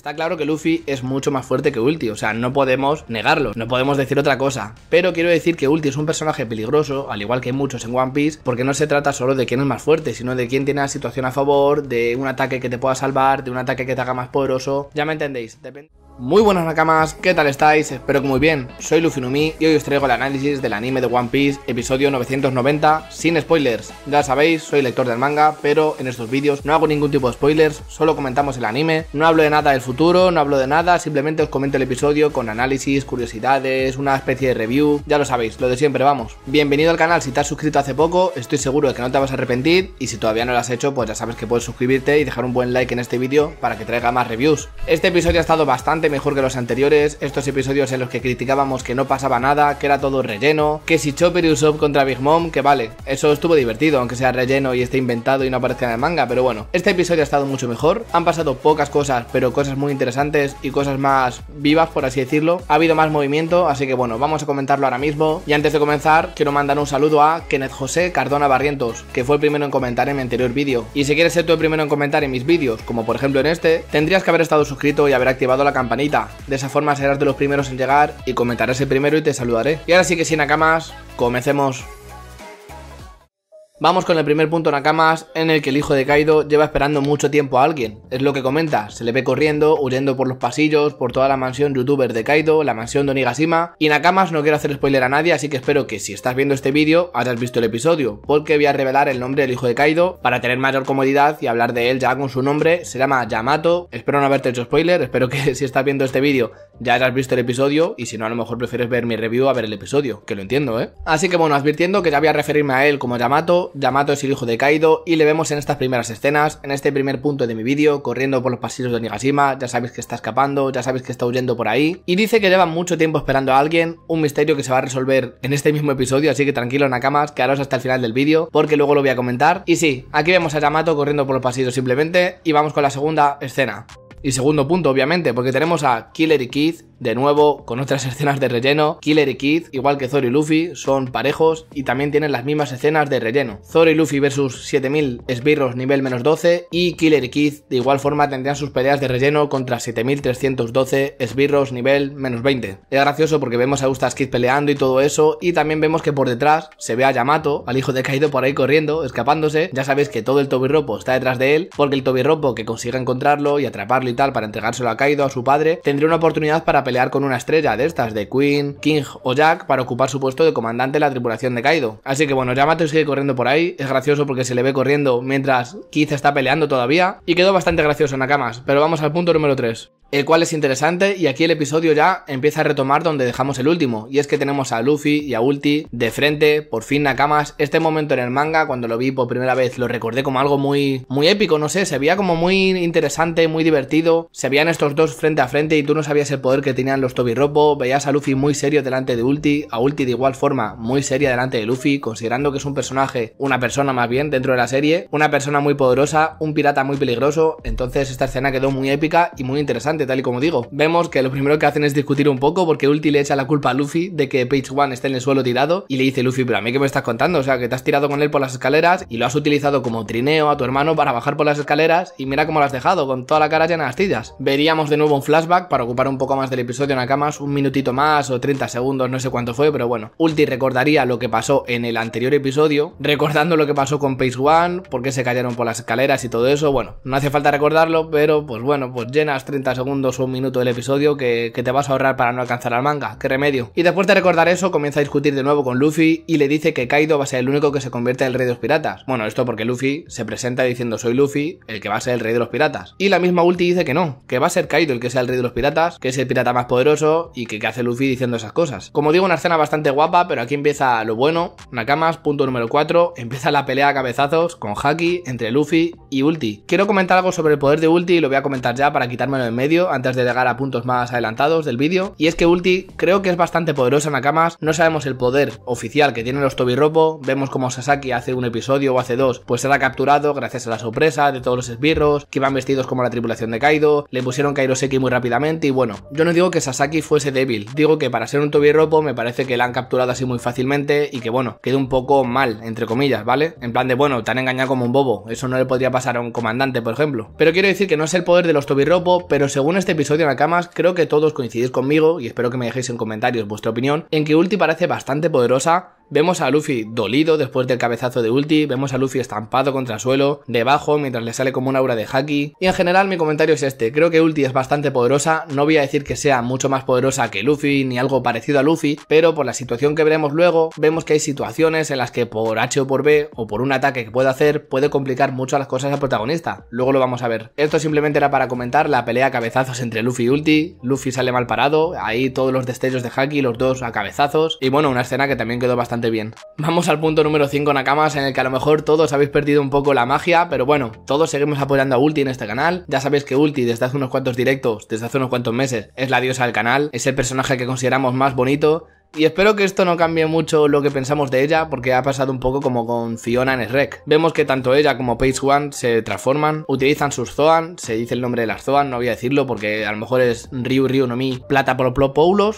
Está claro que Luffy es mucho más fuerte que Ulti, o sea, no podemos negarlo, no podemos decir otra cosa. Pero quiero decir que Ulti es un personaje peligroso, al igual que muchos en One Piece, porque no se trata solo de quién es más fuerte, sino de quién tiene la situación a favor, de un ataque que te pueda salvar, de un ataque que te haga más poderoso. Ya me entendéis, depende. Muy buenas nakamas, ¿qué tal estáis? Espero que muy bien. Soy Lufinumi y hoy os traigo el análisis del anime de One Piece, episodio 990, sin spoilers. Ya sabéis, soy lector del manga, pero en estos vídeos no hago ningún tipo de spoilers, solo comentamos el anime, no hablo de nada del futuro, no hablo de nada, simplemente os comento el episodio con análisis, curiosidades, una especie de review, ya lo sabéis, lo de siempre, vamos. Bienvenido al canal si te has suscrito hace poco, estoy seguro de que no te vas a arrepentir y si todavía no lo has hecho, pues ya sabes que puedes suscribirte y dejar un buen like en este vídeo para que traiga más reviews. Este episodio ha estado bastante mejor que los anteriores, estos episodios en los que criticábamos que no pasaba nada, que era todo relleno, que si Chopper y Usopp contra Big Mom, que vale, eso estuvo divertido, aunque sea relleno y esté inventado y no aparezca en el manga, pero bueno, este episodio ha estado mucho mejor, han pasado pocas cosas, pero cosas muy interesantes y cosas más vivas, por así decirlo, ha habido más movimiento, así que bueno, vamos a comentarlo ahora mismo, y antes de comenzar, quiero mandar un saludo a Kenneth José Cardona Barrientos, que fue el primero en comentar en mi anterior vídeo, y si quieres ser tú el primero en comentar en mis vídeos, como por ejemplo en este, tendrías que haber estado suscrito y haber activado la campana de esa forma serás de los primeros en llegar y comentarás el primero y te saludaré. Y ahora sí que sin acá comencemos. Vamos con el primer punto Nakamas en el que el hijo de Kaido lleva esperando mucho tiempo a alguien. Es lo que comenta, se le ve corriendo, huyendo por los pasillos, por toda la mansión youtuber de Kaido, la mansión de Onigashima. Y Nakamas no quiero hacer spoiler a nadie, así que espero que si estás viendo este vídeo hayas visto el episodio, porque voy a revelar el nombre del hijo de Kaido para tener mayor comodidad y hablar de él ya con su nombre. Se llama Yamato, espero no haberte hecho spoiler, espero que si estás viendo este vídeo ya hayas visto el episodio y si no a lo mejor prefieres ver mi review a ver el episodio, que lo entiendo, ¿eh? Así que bueno, advirtiendo que ya voy a referirme a él como Yamato Yamato. es el hijo de Kaido y le vemos en estas primeras escenas, en este primer punto de mi vídeo, corriendo por los pasillos de Nigashima, ya sabéis que está escapando, ya sabéis que está huyendo por ahí, y dice que lleva mucho tiempo esperando a alguien, un misterio que se va a resolver en este mismo episodio, así que tranquilo Nakamas, quedaros hasta el final del vídeo, porque luego lo voy a comentar. Y sí, aquí vemos a Yamato corriendo por los pasillos simplemente, y vamos con la segunda escena. Y segundo punto, obviamente, porque tenemos a Killer y Keith de nuevo, con otras escenas de relleno, Killer y Kid, igual que Zoro y Luffy, son parejos y también tienen las mismas escenas de relleno. Zoro y Luffy versus 7000 esbirros nivel menos 12 y Killer y Kid de igual forma tendrían sus peleas de relleno contra 7312 esbirros nivel menos 20. Es gracioso porque vemos a Gustas Kid peleando y todo eso y también vemos que por detrás se ve a Yamato, al hijo de Kaido por ahí corriendo, escapándose. Ya sabéis que todo el tobirropo está detrás de él porque el tobirropo que consiga encontrarlo y atraparlo y tal para entregárselo a Kaido, a su padre, tendría una oportunidad para pelear con una estrella de estas de Queen, King o Jack para ocupar su puesto de comandante de la tripulación de Kaido. Así que bueno, Yamato sigue corriendo por ahí, es gracioso porque se le ve corriendo mientras Keith está peleando todavía y quedó bastante gracioso Nakamas, pero vamos al punto número 3 el cual es interesante y aquí el episodio ya empieza a retomar donde dejamos el último, y es que tenemos a Luffy y a Ulti de frente, por fin Nakamas, este momento en el manga cuando lo vi por primera vez lo recordé como algo muy, muy épico, no sé, se veía como muy interesante, muy divertido, se veían estos dos frente a frente y tú no sabías el poder que tenían los Toby Robo, veías a Luffy muy serio delante de Ulti, a Ulti de igual forma muy seria delante de Luffy, considerando que es un personaje, una persona más bien dentro de la serie, una persona muy poderosa, un pirata muy peligroso, entonces esta escena quedó muy épica y muy interesante, tal y como digo. Vemos que lo primero que hacen es discutir un poco porque Ulti le echa la culpa a Luffy de que Page One esté en el suelo tirado y le dice Luffy, pero a mí que me estás contando, o sea, que te has tirado con él por las escaleras y lo has utilizado como trineo a tu hermano para bajar por las escaleras y mira cómo lo has dejado, con toda la cara llena de astillas. Veríamos de nuevo un flashback para ocupar un poco más del episodio episodio Nakamas un minutito más o 30 segundos, no sé cuánto fue, pero bueno. Ulti recordaría lo que pasó en el anterior episodio, recordando lo que pasó con Pace One, por qué se cayeron por las escaleras y todo eso. Bueno, no hace falta recordarlo, pero pues bueno, pues llenas 30 segundos o un minuto del episodio que, te vas a ahorrar para no alcanzar al manga. ¡Qué remedio! Y después de recordar eso, comienza a discutir de nuevo con Luffy y le dice que Kaido va a ser el único que se convierte en el rey de los piratas. Bueno, esto porque Luffy se presenta diciendo soy Luffy, el que va a ser el rey de los piratas. Y la misma Ulti dice que no, que va a ser Kaido el que sea el rey de los piratas, que es el pirata más poderoso y que, que hace Luffy diciendo esas cosas. Como digo, una escena bastante guapa, pero aquí empieza lo bueno. Nakamas, punto número 4, empieza la pelea a cabezazos con Haki entre Luffy y Ulti. Quiero comentar algo sobre el poder de Ulti y lo voy a comentar ya para quitármelo en medio antes de llegar a puntos más adelantados del vídeo. Y es que Ulti creo que es bastante poderosa Nakamas, no sabemos el poder oficial que tienen los Tobiropo, vemos como Sasaki hace un episodio o hace dos, pues será capturado gracias a la sorpresa de todos los esbirros, que iban vestidos como la tripulación de Kaido, le pusieron Kairoseki muy rápidamente y bueno, yo no digo que Sasaki fuese débil, digo que para ser un tobirropo me parece que la han capturado así muy fácilmente y que bueno, quede un poco mal, entre comillas, ¿vale? En plan de bueno, tan engañado como un bobo, eso no le podría pasar a un comandante, por ejemplo. Pero quiero decir que no es el poder de los tobirropo, pero según este episodio Nakamas, creo que todos coincidís conmigo y espero que me dejéis en comentarios vuestra opinión en que Ulti parece bastante poderosa Vemos a Luffy dolido después del cabezazo de Ulti, vemos a Luffy estampado contra el suelo, debajo, mientras le sale como una aura de Haki. Y en general mi comentario es este, creo que Ulti es bastante poderosa, no voy a decir que sea mucho más poderosa que Luffy ni algo parecido a Luffy, pero por la situación que veremos luego, vemos que hay situaciones en las que por H o por B o por un ataque que pueda hacer puede complicar mucho las cosas al protagonista, luego lo vamos a ver. Esto simplemente era para comentar la pelea a cabezazos entre Luffy y Ulti, Luffy sale mal parado, ahí todos los destellos de Haki, los dos a cabezazos, y bueno, una escena que también quedó bastante bien. Vamos al punto número 5 Nakamas, en el que a lo mejor todos habéis perdido un poco la magia, pero bueno, todos seguimos apoyando a Ulti en este canal. Ya sabéis que Ulti desde hace unos cuantos directos, desde hace unos cuantos meses, es la diosa del canal, es el personaje que consideramos más bonito, y espero que esto no cambie mucho lo que pensamos de ella, porque ha pasado un poco como con Fiona en Shrek. Vemos que tanto ella como Page One se transforman, utilizan sus Zoan, se dice el nombre de las Zoan, no voy a decirlo porque a lo mejor es Ryu Ryu no Mi, Plata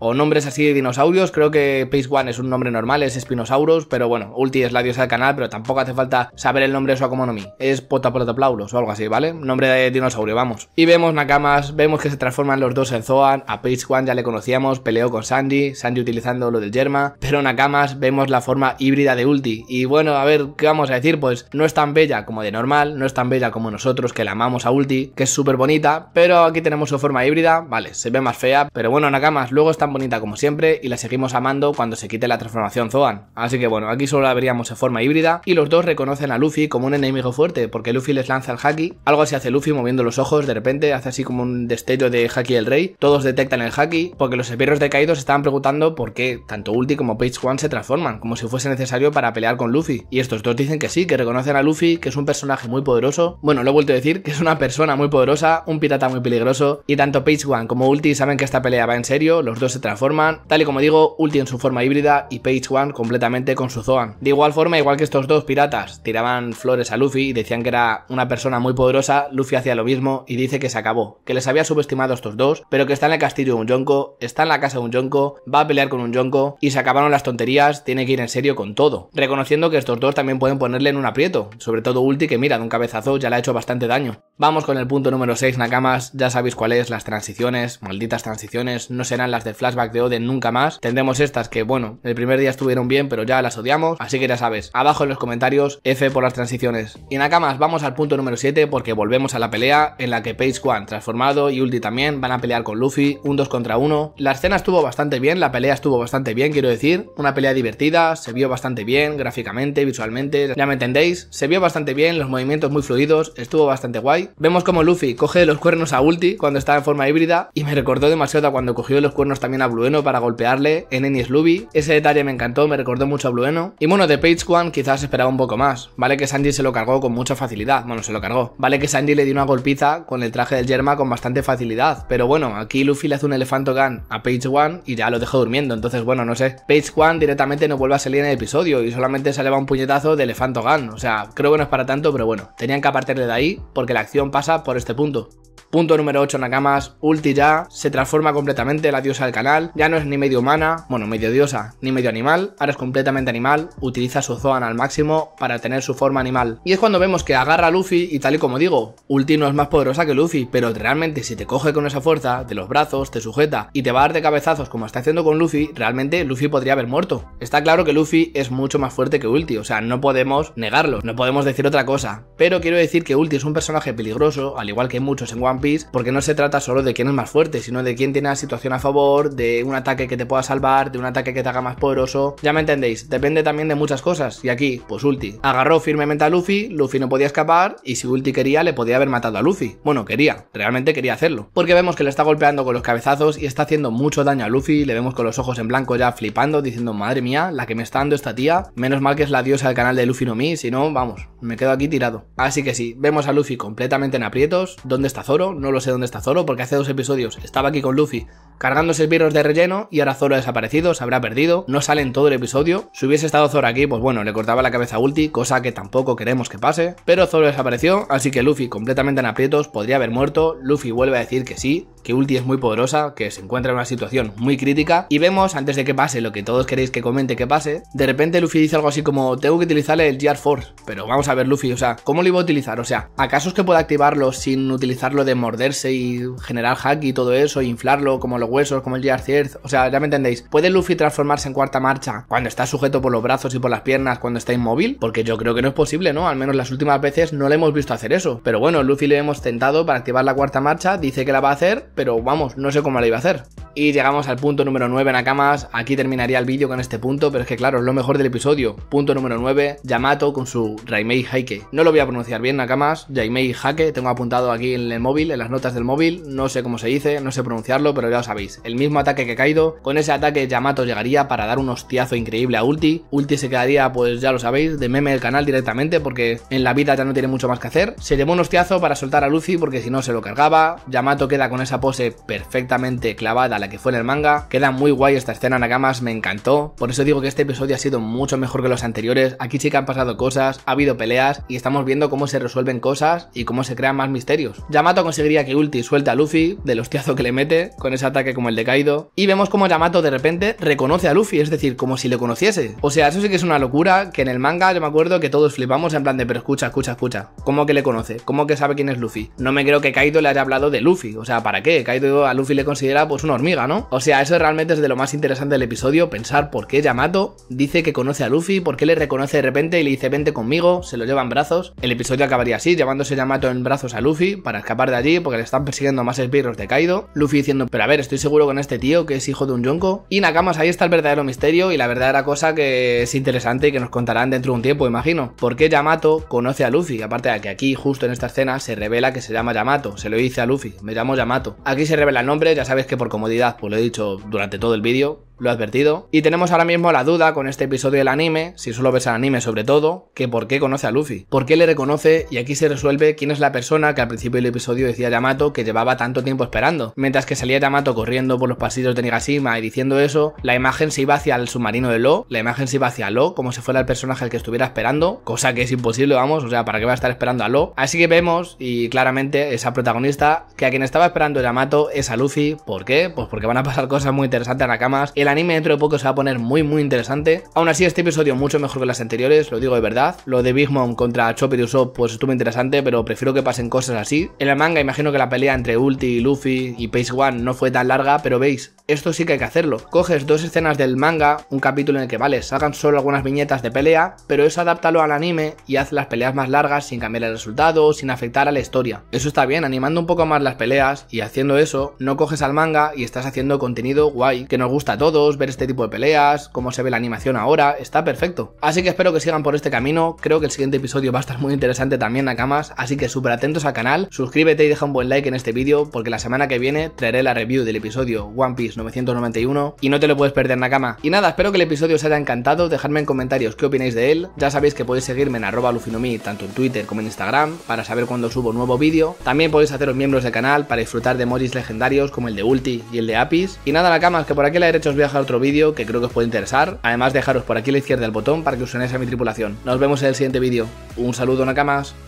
o nombres así de dinosaurios. Creo que Page One es un nombre normal, es Spinosaurus, pero bueno, Ulti es la diosa del canal, pero tampoco hace falta saber el nombre de su Akomonomi. Es Pota o algo así, ¿vale? Nombre de dinosaurio, vamos. Y vemos Nakamas, vemos que se transforman los dos en Zoan, a Page One ya le conocíamos, peleó con Sandy, Sanji utilizando lo del Yerma, pero Nakamas vemos la forma híbrida de Ulti. Y bueno, a ver, ¿qué vamos a decir? Pues no es tan bella como de normal, no es tan bella como nosotros que la amamos a Ulti, que es súper bonita, pero aquí tenemos su forma híbrida, vale, se ve más fea, pero bueno, Nakamas luego es tan bonita como siempre y la seguimos amando cuando se quite la transformación Zoan. Así que bueno, aquí solo la veríamos en forma híbrida y los dos reconocen a Luffy como un enemigo fuerte, porque Luffy les lanza el haki, algo así hace Luffy moviendo los ojos, de repente hace así como un destello de haki el rey, todos detectan el haki, porque los esbirros decaídos estaban preguntando por qué tanto Ulti como Page One se transforman, como si fuese necesario para pelear con Luffy. Y estos dos dicen que sí, que reconocen a Luffy, que es un personaje muy poderoso. Bueno, lo he vuelto a decir, que es una persona muy poderosa, un pirata muy peligroso. Y tanto Page One como Ulti saben que esta pelea va en serio, los dos se transforman. Tal y como digo, Ulti en su forma híbrida y Page One completamente con su Zoan. De igual forma, igual que estos dos piratas tiraban flores a Luffy y decían que era una persona muy poderosa, Luffy hacía lo mismo y dice que se acabó, que les había subestimado estos dos, pero que está en el castillo de un Yonko, está en la casa de un Yonko, va a pelear con un y se acabaron las tonterías, tiene que ir en serio con todo. Reconociendo que estos dos también pueden ponerle en un aprieto, sobre todo Ulti que mira, de un cabezazo ya le ha hecho bastante daño. Vamos con el punto número 6, Nakamas, ya sabéis cuál es, las transiciones, malditas transiciones, no serán las de flashback de Oden nunca más. Tendremos estas que, bueno, el primer día estuvieron bien, pero ya las odiamos, así que ya sabes, abajo en los comentarios, F por las transiciones. Y Nakamas, vamos al punto número 7 porque volvemos a la pelea en la que Page One, transformado y Ulti también, van a pelear con Luffy, un 2 contra 1. La escena estuvo bastante bien, la pelea estuvo bastante bastante bien, quiero decir. Una pelea divertida, se vio bastante bien, gráficamente, visualmente, ya me entendéis. Se vio bastante bien, los movimientos muy fluidos, estuvo bastante guay. Vemos como Luffy coge los cuernos a Ulti cuando estaba en forma híbrida y me recordó demasiado a cuando cogió los cuernos también a Blueno para golpearle en Enies Luby. Ese detalle me encantó, me recordó mucho a Blueno. Y bueno, de Page One quizás esperaba un poco más. Vale que Sanji se lo cargó con mucha facilidad, bueno, se lo cargó. Vale que Sanji le dio una golpiza con el traje del Yerma con bastante facilidad, pero bueno, aquí Luffy le hace un elefanto gun a Page One y ya lo dejó durmiendo, entonces bueno, no sé. Page One directamente no vuelve a salir en el episodio y solamente se le va un puñetazo de Elefanto Gun. O sea, creo que no es para tanto, pero bueno, tenían que apartarle de ahí porque la acción pasa por este punto. Punto número 8, Nakamas, ulti ya, se transforma completamente la diosa del canal, ya no es ni medio humana, bueno, medio diosa, ni medio animal, ahora es completamente animal, utiliza su Zoan al máximo para tener su forma animal. Y es cuando vemos que agarra a Luffy y tal y como digo, ulti no es más poderosa que Luffy, pero realmente si te coge con esa fuerza de los brazos, te sujeta y te va a dar de cabezazos como está haciendo con Luffy, realmente Luffy podría haber muerto. Está claro que Luffy es mucho más fuerte que Ulti, o sea, no podemos negarlo, no podemos decir otra cosa, pero quiero decir que Ulti es un personaje peligroso, al igual que muchos en One porque no se trata solo de quién es más fuerte, sino de quién tiene la situación a favor, de un ataque que te pueda salvar, de un ataque que te haga más poderoso. Ya me entendéis, depende también de muchas cosas. Y aquí, pues Ulti agarró firmemente a Luffy, Luffy no podía escapar, y si Ulti quería, le podía haber matado a Luffy. Bueno, quería, realmente quería hacerlo. Porque vemos que le está golpeando con los cabezazos y está haciendo mucho daño a Luffy, le vemos con los ojos en blanco ya flipando, diciendo, madre mía, la que me está dando esta tía, menos mal que es la diosa del canal de Luffy no Mi, si no, vamos, me quedo aquí tirado. Así que sí, vemos a Luffy completamente en aprietos, ¿dónde está Zoro? no lo sé dónde está Zoro, porque hace dos episodios estaba aquí con Luffy cargándose virus de relleno y ahora Zoro ha desaparecido, se habrá perdido, no sale en todo el episodio. Si hubiese estado Zoro aquí, pues bueno, le cortaba la cabeza a Ulti, cosa que tampoco queremos que pase. Pero Zoro desapareció, así que Luffy completamente en aprietos, podría haber muerto. Luffy vuelve a decir que sí, que Ulti es muy poderosa, que se encuentra en una situación muy crítica. Y vemos, antes de que pase lo que todos queréis que comente que pase, de repente Luffy dice algo así como, tengo que utilizarle el GR Force. Pero vamos a ver Luffy, o sea, ¿cómo lo iba a utilizar? O sea, ¿acaso es que pueda activarlo sin utilizarlo de morderse y generar hack y todo eso, inflarlo como los huesos, como el Earth. O sea, ya me entendéis. ¿Puede Luffy transformarse en cuarta marcha cuando está sujeto por los brazos y por las piernas, cuando está inmóvil? Porque yo creo que no es posible, ¿no? Al menos las últimas veces no le hemos visto hacer eso. Pero bueno, Luffy le hemos tentado para activar la cuarta marcha, dice que la va a hacer, pero vamos, no sé cómo la iba a hacer. Y llegamos al punto número 9, Nakamas. Aquí terminaría el vídeo con este punto, pero es que claro, es lo mejor del episodio. Punto número 9, Yamato con su Raimei Haike. No lo voy a pronunciar bien, Nakamas. Jaimei Haike, tengo apuntado aquí en el móvil en las notas del móvil, no sé cómo se dice, no sé pronunciarlo, pero ya lo sabéis. El mismo ataque que caído con ese ataque Yamato llegaría para dar un hostiazo increíble a Ulti. Ulti se quedaría, pues ya lo sabéis, de meme del canal directamente porque en la vida ya no tiene mucho más que hacer. Se llevó un hostiazo para soltar a Lucy porque si no se lo cargaba. Yamato queda con esa pose perfectamente clavada a la que fue en el manga. Queda muy guay esta escena, Nakamas, me encantó. Por eso digo que este episodio ha sido mucho mejor que los anteriores. Aquí sí que han pasado cosas, ha habido peleas y estamos viendo cómo se resuelven cosas y cómo se crean más misterios. Yamato consigue seguiría que Ulti suelta a Luffy del hostiazo que le mete con ese ataque como el de Kaido. Y vemos como Yamato de repente reconoce a Luffy, es decir, como si le conociese. O sea, eso sí que es una locura que en el manga yo me acuerdo que todos flipamos en plan de, pero escucha, escucha, escucha. ¿Cómo que le conoce? ¿Cómo que sabe quién es Luffy? No me creo que Kaido le haya hablado de Luffy. O sea, ¿para qué? Kaido a Luffy le considera pues una hormiga, ¿no? O sea, eso realmente es de lo más interesante del episodio, pensar por qué Yamato dice que conoce a Luffy, por qué le reconoce de repente y le dice vente conmigo, se lo lleva en brazos. El episodio acabaría así, llevándose Yamato en brazos a Luffy para escapar de allí porque le están persiguiendo más esbirros de Kaido. Luffy diciendo, pero a ver, estoy seguro con este tío que es hijo de un Yonko. Y Nakamas, ahí está el verdadero misterio y la verdadera cosa que es interesante y que nos contarán dentro de un tiempo, imagino. ¿Por qué Yamato conoce a Luffy? Aparte de que aquí, justo en esta escena, se revela que se llama Yamato. Se lo dice a Luffy, me llamo Yamato. Aquí se revela el nombre, ya sabes que por comodidad, pues lo he dicho durante todo el vídeo, lo advertido. Y tenemos ahora mismo la duda con este episodio del anime, si solo ves el anime sobre todo, que por qué conoce a Luffy. ¿Por qué le reconoce? Y aquí se resuelve quién es la persona que al principio del episodio decía Yamato que llevaba tanto tiempo esperando. Mientras que salía Yamato corriendo por los pasillos de Nigashima y diciendo eso, la imagen se iba hacia el submarino de Lo, la imagen se iba hacia Lo, como si fuera el personaje al que estuviera esperando, cosa que es imposible, vamos, o sea, ¿para qué va a estar esperando a Lo? Así que vemos, y claramente, esa protagonista, que a quien estaba esperando Yamato es a Luffy. ¿Por qué? Pues porque van a pasar cosas muy interesantes en Nakamas anime dentro de poco se va a poner muy muy interesante. Aún así, este episodio mucho mejor que las anteriores, lo digo de verdad. Lo de Big Mom contra Chopper y Usopp pues estuvo interesante, pero prefiero que pasen cosas así. En la manga imagino que la pelea entre Ulti, Luffy y Page One no fue tan larga, pero veis, esto sí que hay que hacerlo. Coges dos escenas del manga, un capítulo en el que, vale, salgan solo algunas viñetas de pelea, pero eso adáptalo al anime y haz las peleas más largas sin cambiar el resultado, sin afectar a la historia. Eso está bien, animando un poco más las peleas y haciendo eso, no coges al manga y estás haciendo contenido guay, que nos gusta a todos, ver este tipo de peleas, cómo se ve la animación ahora, está perfecto. Así que espero que sigan por este camino, creo que el siguiente episodio va a estar muy interesante también, Nakamas, así que súper atentos al canal, suscríbete y deja un buen like en este vídeo, porque la semana que viene traeré la review del episodio One Piece 991 y no te lo puedes perder cama Y nada, espero que el episodio os haya encantado, dejadme en comentarios qué opináis de él, ya sabéis que podéis seguirme en arroba lufinomi tanto en Twitter como en Instagram para saber cuando subo nuevo vídeo, también podéis haceros miembros del canal para disfrutar de emojis legendarios como el de Ulti y el de Apis. Y nada es que por aquí la derecha os voy a dejar otro vídeo que creo que os puede interesar, además dejaros por aquí a la izquierda el botón para que os unáis a mi tripulación. Nos vemos en el siguiente vídeo, un saludo Nakamas.